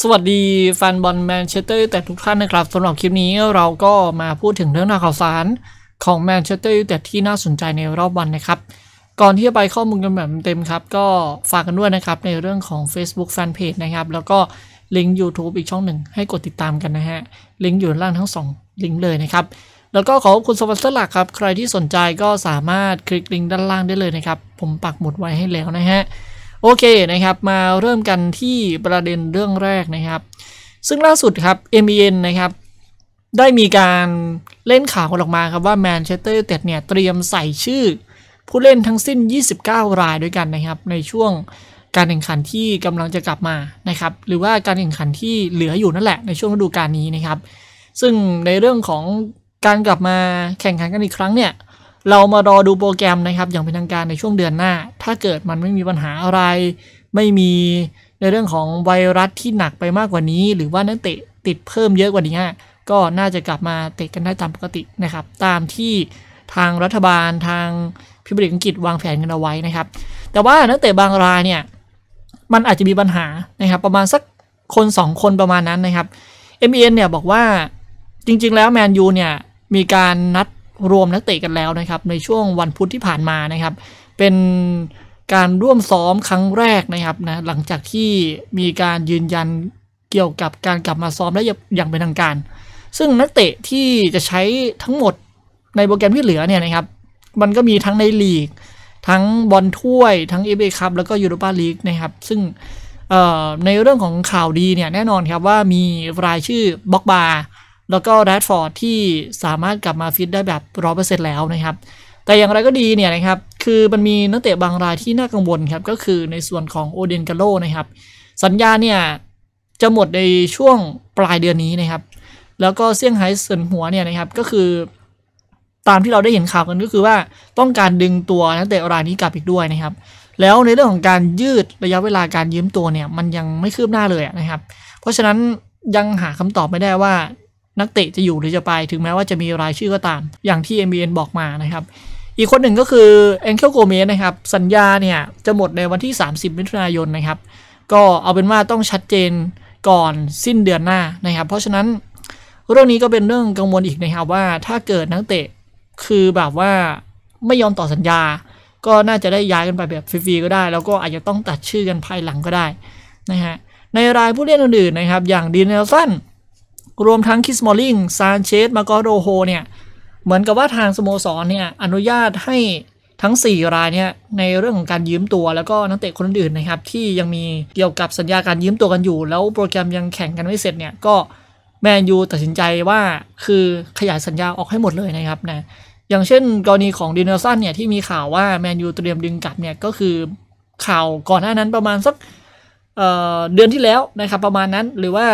สวัสดีแฟนบอลแมนเชสเตอร์แต่ทุกท่านนะครับสำหรับคลิปนี้เราก็มาพูดถึงเรื่องราวข่าวสารของแมนเชสเตอร์ยูไนเต็ดที่น่าสนใจในรอบวันนะครับ ก่อนที่จะไปข้อมูลกันแบบเต็มครับ ก็ฝากกันด้วยนะครับในเรื่องของ Facebook Fanpage นะครับ แล้วก็ลิงก์ YouTube อีกช่องหนึ่งให้กดติดตามกันนะฮะลิงก์อยู่ล่างทั้ง2ลิงก์เลยนะครับแล้วก็ขอบคุณสปอนเซอร์หลักครับ ใครที่สนใจก็สามารถคลิกลิงก์ด้านล่างได้เลยนะครับผมปักหมุดไว้ให้แล้วนะฮะโอเคนะครับมาเริ่มกันที่ประเด็นเรื่องแรกนะครับ ซึ่งล่าสุดครับ MEN นะครับได้มีการเล่นข่าวกันออกมาครับว่าแมนเชสเตอร์เต็ดเนี่ยเตรียมใส่ชื่อผู้เล่นทั้งสิ้น 29 รายด้วยกันนะครับในช่วงการแข่งขันที่กำลังจะกลับมานะครับหรือว่าการแข่งขันที่เหลืออยู่นั่นแหละในช่วงฤดูกาลนี้นะครับซึ่งในเรื่องของการกลับมาแข่งขันกันอีกครั้งเนี่ยเรามารอดูโปรแกรมนะครับอย่างเป็นทางการในช่วงเดือนหน้า ถ้าเกิดมันไม่มีปัญหาอะไรไม่มีในเรื่องของไวรัสที่หนักไปมากกว่านี้ หรือว่านักเตะติดเพิ่มเยอะกว่านี้ ก็น่าจะกลับมาเตะกันได้ตามปกตินะครับตามที่ทางรัฐบาลทางพิบริอังกฤษวางแผนกันเอาไว้นะครับ แต่ว่านักเตะบางรายเนี่ยมันอาจจะมีปัญหานะครับ ประมาณสักคน 2 คนประมาณนั้นนะครับ MEN เนี่ยบอกว่าจริง ๆ แล้วแมนยูเนี่ยมีการนัดรวมนักเตะกันแล้วนะครับในช่วงวันพุธที่ผ่านมานะครับ เป็นการร่วมซ้อมครั้งแรกนะครับนะหลังจากที่มีการยืนยันเกี่ยวกับการกลับมาซ้อมและอย่างเป็นทางการ ซึ่งนักเตะที่จะใช้ทั้งหมดในโปรแกรมที่เหลือเนี่ยนะครับมันก็มีทั้งในลีก ทั้งบอลถ้วยทั้งเอเบคัพแล้วก็ยูโรปาลีกนะครับซึ่งในเรื่องของข่าวดีเนี่ยแน่นอนครับว่ามีรายชื่อบล็อกบาร์แล้วก็แรดฟอร์ดที่สามารถกลับมาฟิตได้แบบร้อเปอร์เซ็นแล้วนะครับ แต่อย่างไรก็ดีเนี่ยนะครับ คือมันมีนักเตะบางรายที่น่ากังวลครับ ก็คือในส่วนของโอเดนกาโลนะครับ สัญญาเนี่ยจะหมดในช่วงปลายเดือนนี้นะครับ แล้วก็เซี่ยงไฮ้เซินหัวเนี่ยนะครับ ก็คือตามที่เราได้เห็นข่าวกันก็คือว่าต้องการดึงตัวนักเตะรายนี้กลับอีกด้วยนะครับ แล้วในเรื่องของการยืดระยะเวลาการยืมตัวเนี่ย มันยังไม่คืบหน้าเลยนะครับ เพราะฉะนั้นยังหาคำตอบไม่ได้ว่านักเตะจะอยู่หรือจะไปถึงแม้ว่าจะมีรายชื่อก็ตาม อย่างที่ m อ n บอกมานะครับ อีกคนหนึ่งก็คือแองเคิลโกเมสนะครับ สัญญาเนี่ยจะหมดในวันที่ 30 มิถุนายนนะครับ ก็เอาเป็นว่าต้องชัดเจนก่อนสิ้นเดือนหน้านะครับ เพราะฉะนั้น เรื่องนี้ก็เป็นเรื่องกังวลอีกนะครับ ว่าถ้าเกิดนักเตะ คือแบบว่าไม่ยอมต่อสัญญาก็น่าจะได้ย้ายกันไปแบบฟรีๆก็ได้ แล้วก็อาจจะต้องตัดชื่อกันภายหลังก็ได้นะฮะในรายผู้เล่นอื่นๆนะครับอย่างดีนเนลสันรวมทั้งคิสมอลลิงซานเชสมาโกโดโฮเนี่ยเหมือนกับว่าทางสโมสรเนี่ยอนุญาตให้ทั้ง 4 รายเนี่ยในเรื่องของการยืมตัวแล้วก็นักเตะคนอื่นนะครับ ที่ยังมีเกี่ยวกับสัญญาการยืมตัวกันอยู่ แล้วโปรแกรมยังแข่งกันไม่เสร็จเนี่ยก็แมนยูตัดสินใจว่าคือขยายสัญญาออกให้หมดเลยนะครับนะอย่างเช่นกรณีของดินเนอร์สันเนี่ยที่มีข่าวว่าแมนยูเตรียมดึงกลับเนี่ยก็คือข่าวก่อนหน้านั้นประมาณสักเเดือนที่แล้วนะครับประมาณนั้นหรือว่า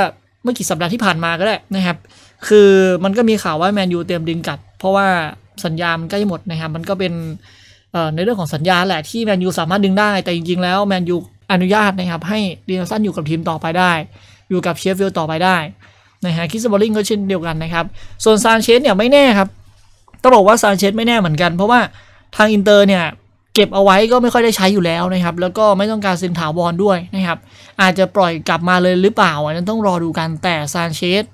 เมื่อกี่สัปดาห์ที่ผ่านมาก็ได้นะครับคือมันก็มีข่าวว่าแมนยูเตรียมดึงกลับเพราะว่าสัญญามันใกล้หมดนะครับ มันก็เป็นในเรื่องของสัญญาแหละที่แมนยูสามารถดึงได้แต่จริงๆ แล้วแมนยูอนุญาตนะครับ ให้เดียสันอยู่กับทีมต่อไปได้ อยู่กับเชฟฟิลด์ต่อไปได้นะฮะคิสบอลลิงก็เช่นเดียวกันนะครับ ส่วนซานเชสเนี่ยไม่แน่ครับต้องบอกว่าซานเชสไม่แน่เหมือนกัน เพราะว่าทางอินเตอร์เนี่ยเก็บเอาไว้ก็ไม่ค่อยได้ใช้อยู่แล้วนะครับ แล้วก็ไม่ต้องการซินถาวรด้วยนะครับ อาจจะปล่อยกลับมาเลยหรือเปล่า อันนั้นต้องรอดูกันแต่ซานเชส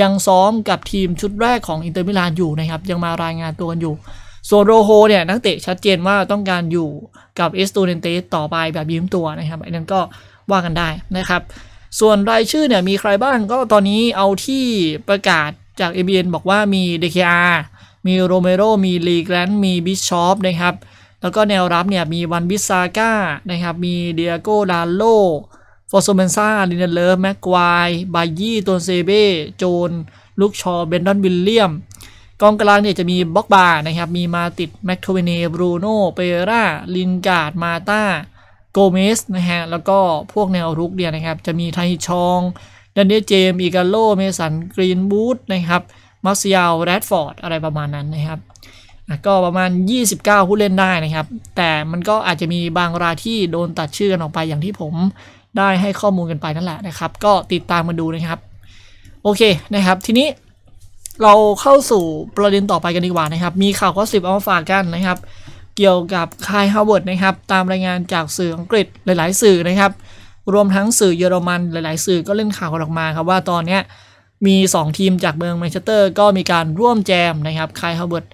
ยังซ้อมกับทีมชุดแรกของอินเตอร์มิลานอยู่นะครับ ยังมารายงานตัวกันอยู่ ส่วนโรโฮเนี่ยนักเตะชัดเจนว่าต้องการอยู่กับเอสตูเนเตต่อไปแบบยืมตัวนะครับอันนั้นก็ว่ากันได้นะครับ ส่วนรายชื่อเนี่ยมีใครบ้างก็ตอนนี้เอาที่ประกาศจากเอเบอกว่ามีเดคอามีโรเมโร มีลีแกรนมีบิชชอปนะครับแล้วก็แนวรับเนี่ยมีวันบิซาก้านะครับมีเดียโกดานโล ฟอร์โซเมนซ่าลินเดเลิฟแม็กควายบายี่ตัวเซเบ้โจนลุคชอเบนดอนวิลเลียมกองกลางเนี่ยจะมีบ็อกบาร์นะครับมีมาติด แม็กโทเวเนบรูโน่เปเรรา ลินการ์ดมาตาโกเมสนะฮะแล้วก็พวกแนวรุกเนี่ยนะครับ จะมีไทชองดันเดียเจมอีกาโลเมสัน กรีนบูธนะครับมาซิยาแรดฟอร์ดอะไรประมาณนั้นนะครับก็ประมาณ 29ผู้เล่นได้นะครับ แต่มันก็อาจจะมีบางรายที่โดนตัดชื่อกันออกไปอย่างที่ผมได้ให้ข้อมูลกันไปนั่นแหละนะครับ ก็ติดตามมาดูนะครับ โอเคนะครับ ทีนี้เราเข้าสู่ประเด็นต่อไปกันดีกว่านะครับ มีข่าวก็สิบเอามาฝากกันนะครับ เกี่ยวกับคายฮาวเวิร์ดนะครับ ตามรายงานจากสื่ออังกฤษหลาย ๆ สื่อนะครับ รวมทั้งสื่อเยอรมันหลายๆสื่อก็เล่นข่าวออกมาครับว่าตอนนี้มี 2 ทีมจากเมืองแมนเชสเตอร์ก็มีการร่วมแจมนะครับคายฮาวเวิร์ด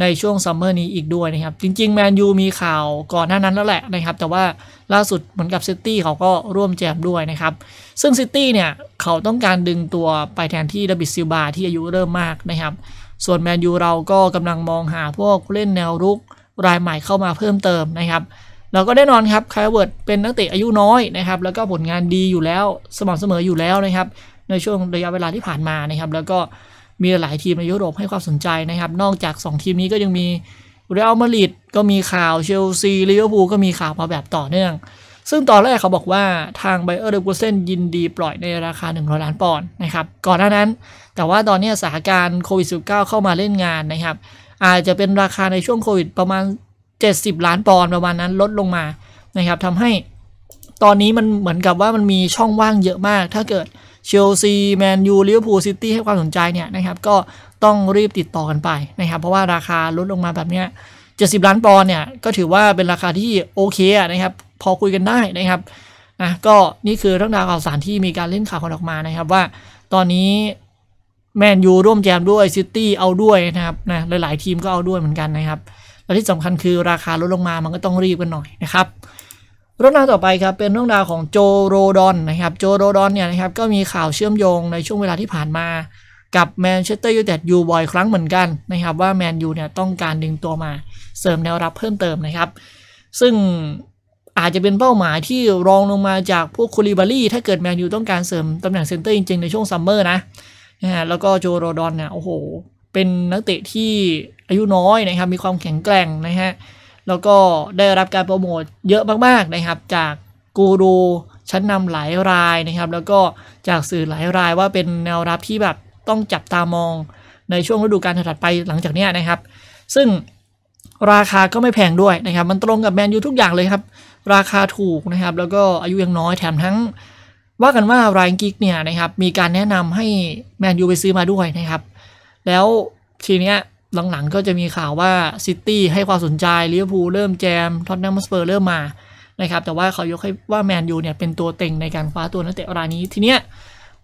ในช่วงซัมเมอร์นี้อีกด้วยนะครับจริงๆ แมนยูมีข่าวก่อนหน้านั้นแล้วแหละนะครับ แต่ว่าล่าสุดเหมือนกับซิตี้เขาก็ร่วมแจมด้วยนะครับ ซึ่งซิตี้เนี่ยเขาต้องการดึงตัวไปแทนที่ดับิดซิลบาที่อายุเริ่มมากนะครับ ส่วนแมนยูเราก็กำลังมองหาพวกเล่นแนวรุกรายใหม่เข้ามาเพิ่มเติมนะครับเราก็แน่นอนครับคา์เวิร์ดเป็นนักเตะอายุน้อยนะครับแล้วก็ผลงานดีอยู่แล้วสม่ำเสมออยู่แล้วนะครับ ในช่วงระยะเวลาที่ผ่านมานะครับ แล้วก็มีหลายทีมในยุโรปให้ความสนใจนะครับ นอกจาก 2 ทีมนี้ก็ยังมีเรอัลมาดริดก็มีข่าวเชลซีลิเวอร์พูลก็มีข่าวมาแบบต่อเนื่อง ซึ่งตอนแรกเขาบอกว่าทางไบเออร์เดอร์กูเซนยินดีปล่อยในราคา 100 ล้านปอนด์นะครับ ก่อนหน้านั้น แต่ว่าตอนนี้สถานการณ์โควิด -19 เข้ามาเล่นงานนะครับ อาจจะเป็นราคาในช่วงโควิดประมาณ 70 ล้านปอนด์ประมาณนั้นลดลงมานะครับทำให้ตอนนี้มันเหมือนกับว่ามันมีช่องว่างเยอะมากถ้าเกิดเชลซี แมนยูลิเวอร์พูลซิตี้ให้ความสนใจเนี่ยนะครับ ก็ต้องรีบติดต่อกันไปนะครับ เพราะว่าราคาลดลงมาแบบเนี้ยเจ็ดสิบล้านปอนด์เนี่ยก็ถือว่าเป็นราคาที่โอเคนะครับ พอคุยกันได้นะครับนะก็นี่คือเรื่องราวข่าวสารที่มีการเล่นข่าวคนออกมานะครับ ว่าตอนนี้แมนยูร่วมแจมด้วย ซิตี้เอาด้วยนะครับนะหลายๆทีมก็เอาด้วยเหมือนกันนะครับ และที่สำคัญคือราคาลดลงมามันก็ต้องรีบกันหน่อยนะครับเรื่องราวต่อไปครับเป็นเรื่องราวของโจโรดอนนะครับโจโรดอนเนี่ยนะครับ ก็มีข่าวเชื่อมโยงในช่วงเวลาที่ผ่านมา กับแมนเชสเตอร์ยูไนเต็ดยูบอยครั้งเหมือนกันนะครับ ว่าแมนยูเนี่ยต้องการดึงตัวมาเสริมแนวรับเพิ่มเติมนะครับ ซึ่งอาจจะเป็นเป้าหมายที่รองลงมาจากพวกคูลิบารี่ถ้าเกิดแมนยูต้องการเสริมตำแหน่งเซนเตอร์จริงๆในช่วงซัมเมอร์นะนะฮะแล้วก็โจโรดอนเนี่ยโอ้โหเป็นนักเตะที่อายุน้อยนะครับ มีความแข็งแกร่งนะฮะแล้วก็ได้รับการโปรโมทเยอะมาก ๆนะครับ จากกูรูชั้นนำหลายรายนะครับ แล้วก็จากสื่อหลายรายว่าเป็นแนวรับที่แบบต้องจับตามองในช่วงฤดูกาลถัดไปหลังจากนี้นะครับ ซึ่งราคาก็ไม่แพงด้วยนะครับ มันตรงกับแมนยูทุกอย่างเลยครับ ราคาถูกนะครับ แล้วก็อายุยังน้อยแถมทั้งว่ากันว่ารายกิกเนี่ยนะครับมีการแนะนำให้แมนยูไปซื้อมาด้วยนะครับ แล้วทีเนี้ยหลังๆ ก็จะมีข่าวว่าซิตี้ให้ความสนใจลิเวอร์พูลเริ่มแจมท็อตแนมสเปอร์เริ่มมานะครับแต่ว่าเขายกให้ว่าแมนยูเนี่ยเป็นตัวเต็งในการคว้าตัวนักเตะรายนี้ทีเนี้ย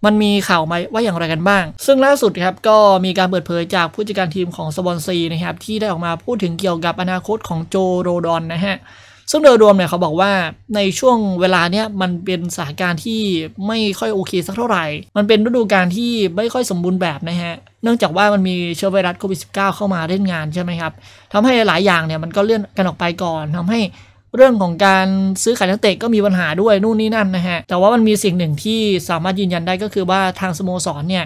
มันมีข่าวมาว่าอย่างไรกันบ้าง ซึ่งล่าสุดครับก็มีการเปิดเผยจากผู้จัดการทีมของสบอนซีนะครับที่ได้ออกมาพูดถึงเกี่ยวกับอนาคตของโจโรดอนนะฮะซึ่งโดยรวมเนี่ยเขาบอกว่าในช่วงเวลาเนี้ยมันเป็นสถานการณ์ที่ไม่ค่อยโอเคสักเท่าไหร่ มันเป็นฤดูกาลที่ไม่ค่อยสมบูรณ์แบบนะฮะเนื่องจากว่ามันมีเชื้อไวรัสโควิด -19 เข้ามาเล่นงานใช่ไหมครับ ทำให้หลายอย่างเนี่ยมันก็เลื่อนกันออกไปก่อน ทำให้เรื่องของการซื้อขายนักเตะก็มีปัญหาด้วยนู่นนี่นั่นนะฮะ แต่ว่ามันมีสิ่งหนึ่งที่สามารถยืนยันได้ก็คือว่าทางสโมสรเนี่ย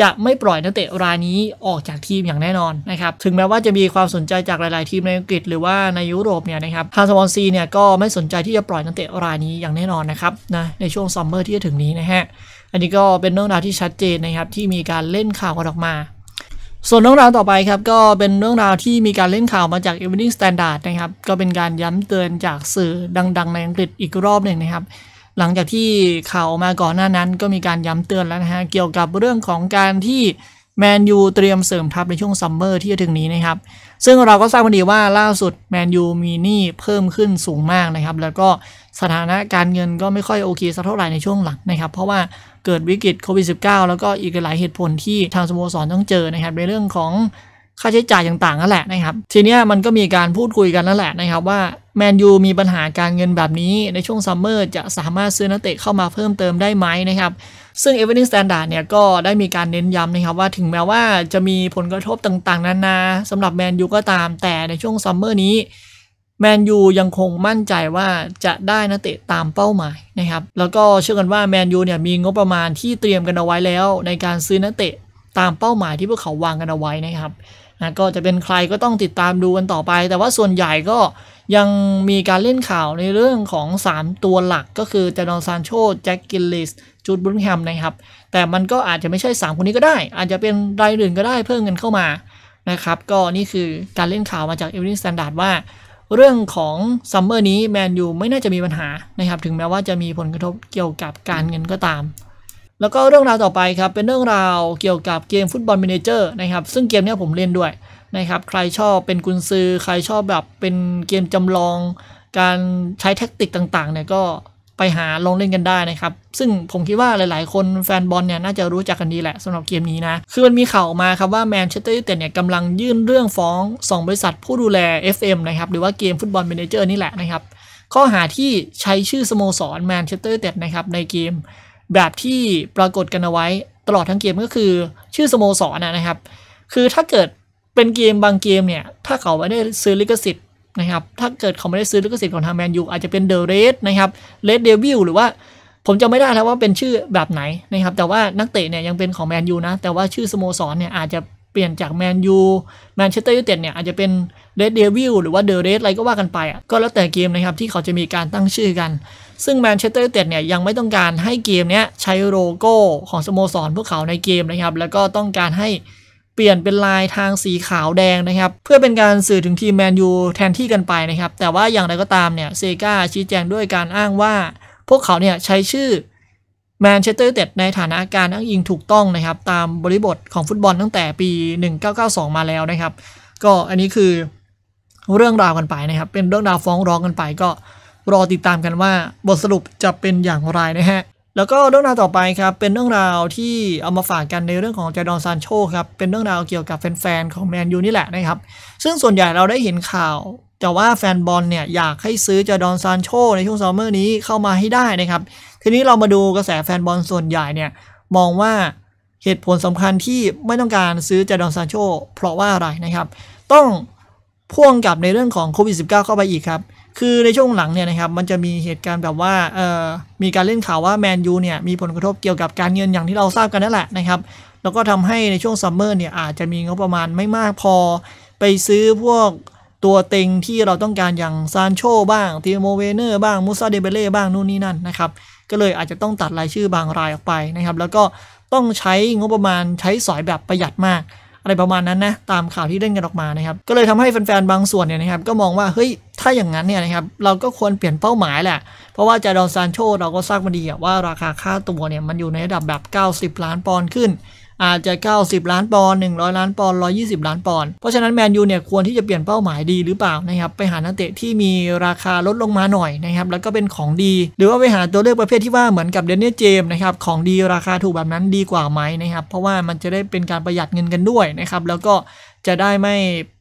จะไม่ปล่อยนักเตะรายนี้ออกจากทีมอย่างแน่นอนนะครับ ถึงแม้ว่าจะมีความสนใจจากหลายๆทีมในอังกฤษหรือว่าในยุโรปเนี่ยนะครับทางสปอนซีเนี่ยก็ไม่สนใจที่จะปล่อยนักเตะรายนี้อย่างแน่นอนนะครับนะ ในช่วงซัมเมอร์ที่จะถึงนี้นะฮะอันนี้ก็เป็นเรื่องราวที่ชัดเจนนะครับที่มีการเล่นข่าวกันออกมา ส่วนเรื่องราวต่อไปครับก็เป็นเรื่องราวที่มีการเล่นข่าวมาจาก Evening Standard นะครับ ก็เป็นการย้ำเตือนจากสื่อดังๆในอังกฤษอีกรอบหนึ่งนะครับ หลังจากที่ข่าวออกมาก่อนหน้านั้น ก็มีการย้ำเตือนแล้วนะฮะเกี่ยวกับเรื่องของการที่แมนยูเตรียมเสริมทัพในช่วงซัมเมอร์ที่จะถึงนี้นะครับซึ่งเราก็ทราบวันดีว่าล่าสุดแมนยูมีหนี้เพิ่มขึ้นสูงมากนะครับ แล้วก็สถานะการเงินก็ไม่ค่อยโอเคสักเท่าไหร่ในช่วงหลังนะครับ เพราะว่าเกิดวิกฤตโควิด -19 แล้วก็อีกหลายเหตุผลที่ทางสโมสรต้องเจอนะครับ ในเรื่องของค่าใช้จ่ายต่างๆนั่นแหละนะครับ ทีนี้มันก็มีการพูดคุยกันนั่นแหละนะครับว่าแมนยูมีปัญหาการเงินแบบนี้ในช่วงซัมเมอร์จะสามารถซื้อนักเตะเข้ามาเพิ่มเติมได้ไหมนะครับ ซึ่งเอเวอร์ล์งสแตนดาร์ดเนี่ยก็ได้มีการเน้นย้ำนะครับว่าถึงแม้ว่าจะมีผลกระทบต่างๆนานาสำหรับแมนยูก็ตามแต่ในช่วงซัมเมอร์นี้แมนยูยังคงมั่นใจว่าจะได้นักเตะตามเป้าหมายนะครับ แล้วก็เชื่อกันว่าแมนยูเนี่ยมีงบประมาณที่เตรียมกันเอาไว้แล้วในการซื้อนักเตะตามเป้าหมาย ที่พวกเขาวางกันเอาไว้นะครับนะก็จะเป็นใครก็ต้องติดตามดูกันต่อไป แต่ว่าส่วนใหญ่ก็ยังมีการเล่นข่าวในเรื่องของ 3 ตัวหลักก็คือเจดอนซานโชแจ็คกิลลิสจูดบรุนแฮมนะครับ แต่มันก็อาจจะไม่ใช่ 3 คนนี้ก็ได้ อาจจะเป็นรายอื่นก็ได้เพิ่มเงินเข้ามานะครับก็นี่คือการเล่นข่าวมาจากเอเวอร์สแตนดาร์ดว่าเรื่องของซัมเมอร์นี้แมนยูไม่น่าจะมีปัญหานะครับถึงแม้ว่าจะมีผลกระทบเกี่ยวกับการเงินก็ตามแล้วก็เรื่องราวต่อไปครับ เป็นเรื่องราวเกี่ยวกับเกมฟุตบอลมินิเจอร์นะครับ ซึ่งเกมนี้ผมเล่นด้วยนะครับใครชอบเป็นกุนซือ ใครชอบแบบเป็นเกมจำลอง การใช้แท็กติกต่างๆเนี่ยก็ไปหาลองเล่นกันได้นะครับ ซึ่งผมคิดว่าหลายๆคนแฟนบอลเนี่ยน่าจะรู้จักกันดีแหละสำหรับเกมนี้นะ คือมันมีข่าวมาครับว่าแมนเชสเตอร์ยูไนเต็ดเนี่ยกำลังยื่นเรื่องฟ้อง 2 บริษัทผู้ดูแล FM นะครับหรือว่าเกมฟุตบอลมินิเจอร์นี่แหละนะครับข้อหาที่ใช้ชื่อสโมสรแมนเชสเตอร์ยูไนเต็ดนะครับในเกมแบบที่ปรากฏกันเอาไว้ตลอดทั้งเกมก็คือชื่อสโมสรนนะครับ คือถ้าเกิดเป็นเกมบางเกมเนี่ยถ้าเขาไม่ได้ซื้อลิขสิทธิ์นะครับ ถ้าเกิดเขาไม่ได้ซื้อลิขสิทธิ์ของทางแมนยูอาจจะเป็นเดอะเรสนะครับเรสเดวิลหรือว่า ผมจะไม่ได้แล้วว่าเป็นชื่อแบบไหนนะครับ แต่ว่านักเตะเนี่ยยังเป็นของแมนยูนะ แต่ว่าชื่อสโมสรเนี่ยอาจจะเปลี่ยนจากแมนยูแมนเชสเตอร์ยูไนเต็ดเนี่ยอาจจะเป็นเรดเดวิลหรือว่าเดอะเรสอะไรก็ว่ากันไปอ่ะก็แล้วแต่เกมนะครับที่เขาจะมีการตั้งชื่อกันซึ่งแมนเชสเตอร์ยูไนเต็ดเนี่ยยังไม่ต้องการให้เกมนี้ใช้โลโก้ของสโมสรพวกเขาในเกมนะครับ แล้วก็ต้องการให้เปลี่ยนเป็นลายทางสีขาวแดงนะครับ เพื่อเป็นการสื่อถึงทีมแมนยูแทนที่กันไปนะครับ แต่ว่าอย่างไรก็ตามเนี่ยเซกาชี้แจงด้วยการอ้างว่า พวกเขาเนี่ยใช้ชื่อแมนเชสเตอร์ยูไนเต็ดในฐานะการอ้างอิงถูกต้องนะครับ ตามบริบทของฟุตบอลตั้งแต่ปี 1992 มาแล้วนะครับ ก็อันนี้คือเรื่องราวกันไปนะครับเป็นเรื่องราวฟ้องร้องกันไปก็รอติดตามกันว่าบทสรุปจะเป็นอย่างไรนะฮะ แล้วก็เรื่องราวต่อไปครับ เป็นเรื่องราวที่เอามาฝากกันในเรื่องของจดอนซานโชครับ เป็นเรื่องราวเกี่ยวกับแฟนๆของแมนยูนี่แหละนะครับ ซึ่งส่วนใหญ่เราได้เห็นข่าวแต่ว่าแฟนบอลเนี่ย อยากให้ซื้อจดอนซานโชในช่วงซัมเมอร์นี้เข้ามาให้ได้นะครับ ทีนี้เรามาดูกระแสแฟนบอลส่วนใหญ่เนี่ย มองว่าเหตุผลสำคัญที่ไม่ต้องการซื้อจดอนซานโชเพราะว่าอะไรนะครับ ต้องพ่วงกับในเรื่องของโควิด -19 เข้าไปอีกครับคือในช่วงหลังเนี่ยนะครับมันจะมีเหตุการณ์แบบว่าเอ่อมีการเล่นข่าวว่าแมนยูเนี่ยมีผลกระทบเกี่ยวกับการเงินอย่างที่เราทราบกันนั่นแหละนะครับแล้วก็ทำให้ในช่วงซัมเมอร์เนี่ยอาจจะมีงบประมาณไม่มากพอไปซื้อพวกตัวเต็งที่เราต้องการอย่างซานโชบ้างทีโมเวเนอร์บ้างมูซาเดเบเล่บ้างนู่นนี่นั่นนะครับ ก็เลยอาจจะต้องตัดรายชื่อบางรายออกไปนะครับ แล้วก็ต้องใช้งบประมาณใช้สอยแบบประหยัดมากอะไรประมาณนั้นนะ ตามข่าวที่เล่นกันออกมานะครับ ก็เลยทำให้แฟนๆบางส่วนเนี่ยนะครับ ก็มองว่าเฮ้ย ถ้าอย่างนั้นเนี่ยนะครับ เราก็ควรเปลี่ยนเป้าหมายแหละ เพราะว่าจาดอนซานโชเราก็ทราบมาดีว่าราคาค่าตัวเนี่ยมันอยู่ในระดับแบบ 90 ล้านปอนด์ขึ้นอาจจะ 90 ล้านปอนด์100 ล้านปอนด์120 ล้านปอนด์เพราะฉะนั้นแมนยูเนี่ยควรที่จะเปลี่ยนเป้าหมายดีหรือเปล่านะครับไปหานักเตะที่มีราคาลดลงมาหน่อยนะครับ แล้วก็เป็นของดี หรือว่าไปหาตัวเลือกประเภทที่ว่าเหมือนกับเดนเน่เจมนะครับของดีราคาถูกแบบนั้นดีกว่าไหมนะครับ เพราะว่ามันจะได้เป็นการประหยัดเงินกันด้วยนะครับแล้วก็จะได้ไม่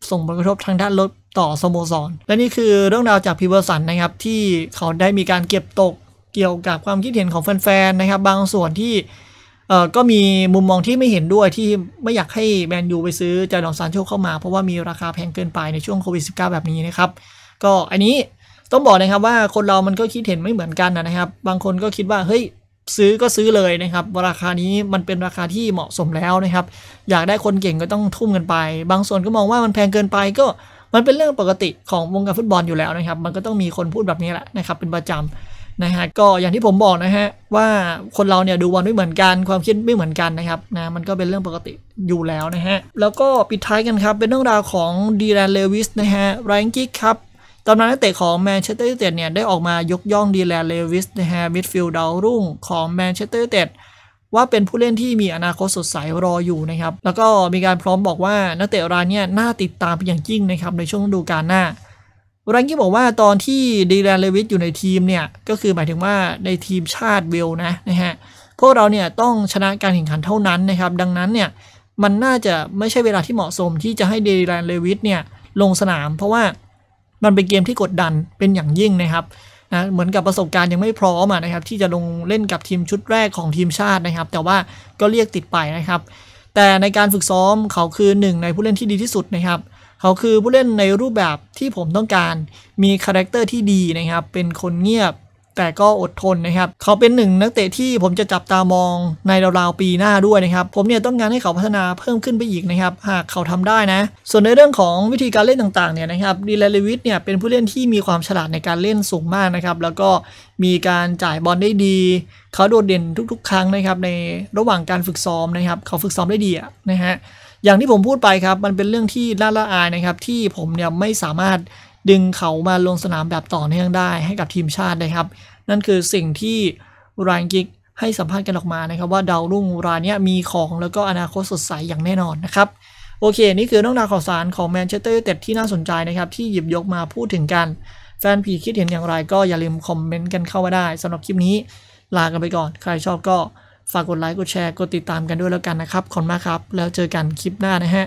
ส่งผลกระทบทางด้านลบต่อสโมสรและนี่คือเรื่องราวจากพีเวอร์สันนะครับที่เขาได้มีการเก็บตกเกี่ยวกับความคิดเห็นของแฟนๆนะครับ บางส่วนที่เอ่อก็มีมุมมองที่ไม่เห็นด้วยที่ไม่อยากให้แมนยูไปซื้อจารอนซานโชเข้ามาเพราะว่ามีราคาแพงเกินไปในช่วงโควิด -19 แบบนี้นะครับก็อันนี้ต้องบอกนะครับว่าคนเรามันก็คิดเห็นไม่เหมือนกันนะครับ บางคนก็คิดว่า เฮ้ยซื้อก็ซื้อเลยนะครับราคานี้มันเป็นราคาที่เหมาะสมแล้วนะครับ อยากได้คนเก่งก็ต้องทุ่มกันไป บางส่วนก็มองว่ามันแพงเกินไปก็มันเป็นเรื่องปกติของวงการฟุตบอลอยู่แล้วนะครับ มันก็ต้องมีคนพูดแบบนี้แหละนะครับเป็นประจำนะฮะก็อย่างที่ผมบอกนะฮะ ว่าคนเราเนี่ยดูบอลไม่เหมือนกันความคิดไม่เหมือนกันนะครับนะมันก็เป็นเรื่องปกติอยู่แล้วนะฮะ แล้วก็ปิดท้ายกันครับ เป็นเรื่องราวของดีแลนเลวิสนะฮะไรอันกิกครับตำนานนักเตะของแมนเชสเตอร์ยูไนเต็ดเนี่ยได้ออกมายกย่องดีแลนเลวิสนะฮะมิดฟิลด์ดาวรุ่งของแมนเชสเตอร์ยูไนเต็ดว่าเป็นผู้เล่นที่มีอนาคตสดใสรออยู่นะครับแล้วก็มีการพร้อมบอกว่านักเตะรายนี้น่าติดตามเป็นอย่างยิ่งนะครับในช่วงฤดูกาลหน้ารังกี้บอกว่าตอนที่ดีแลนเลวิสอยู่ในทีมเนี่ยก็คือหมายถึงว่าในทีมชาติเวลนะนะฮะพวกเราเนี่ยต้องชนะการแข่งขันเท่านั้นนะครับ ดังนั้นเนี่ยมันน่าจะไม่ใช่เวลาที่เหมาะสม ที่จะให้เดรแลนเลวิสเนี่ยลงสนาม เพราะว่ามันเป็นเกมที่กดดันเป็นอย่างยิ่งนะครับนะเหมือนกับประสบการณ์ยังไม่พร้อมนะครับที่จะลงเล่นกับทีมชุดแรกของทีมชาตินะครับ แต่ว่าก็เรียกติดไปนะครับ แต่ในการฝึกซ้อมเขาคือหนึ่งในผู้เล่นที่ดีที่สุดนะครับเขาคือผู้เล่นในรูปแบบที่ผมต้องการ มีคาแรคเตอร์ที่ดีนะครับ เป็นคนเงียบ แต่ก็อดทนนะครับ เขาเป็นหนึ่งนักเตะที่ผมจะจับตามองในราวๆปีหน้าด้วยนะครับ ผมเนี่ยต้องการให้เขาพัฒนาเพิ่มขึ้นไปอีกนะครับ หากเขาทำได้นะ ส่วนในเรื่องของวิธีการเล่นต่าง ๆ เนี่ยนะครับดีเลวิทเนี่ยเป็นผู้เล่นที่มีความฉลาดในการเล่นสูงมากนะครับ แล้วก็มีการจ่ายบอลได้ดี เขาโดดเด่นทุก ๆ ครั้งนะครับ ในระหว่างการฝึกซ้อมนะครับ เขาฝึกซ้อมได้ดีนะฮะอย่างที่ผมพูดไปครับมันเป็นเรื่องที่ล่าละอายนะครับที่ผมเนี่ยไม่สามารถดึงเขามาลงสนามแบบต่อเนื่องได้ให้กับทีมชาตินะครับ นั่นคือสิ่งที่รานกิกให้สัมภาษณ์กันออกมานะครับว่าดาวรุ่งรายนี้มีของแล้วก็อนาคตสดใสอย่างแน่นอนนะครับ โอเค นี่คือเรื่องราวข่าวสารของแมนเชสเตอร์ยูไนเต็ดที่น่าสนใจนะครับที่หยิบยกมาพูดถึงกันแฟนผีคิดเห็นอย่างไร ก็อย่าลืมคอมเมนต์กันเข้ามาได้สำหรับคลิปนี้ลากันไปก่อน ใครชอบก็ฝากกดไลค์ กดแชร์ กดติดตามกันด้วยแล้วกันนะครับ ขอบคุณมากครับ แล้วเจอกันคลิปหน้านะฮะ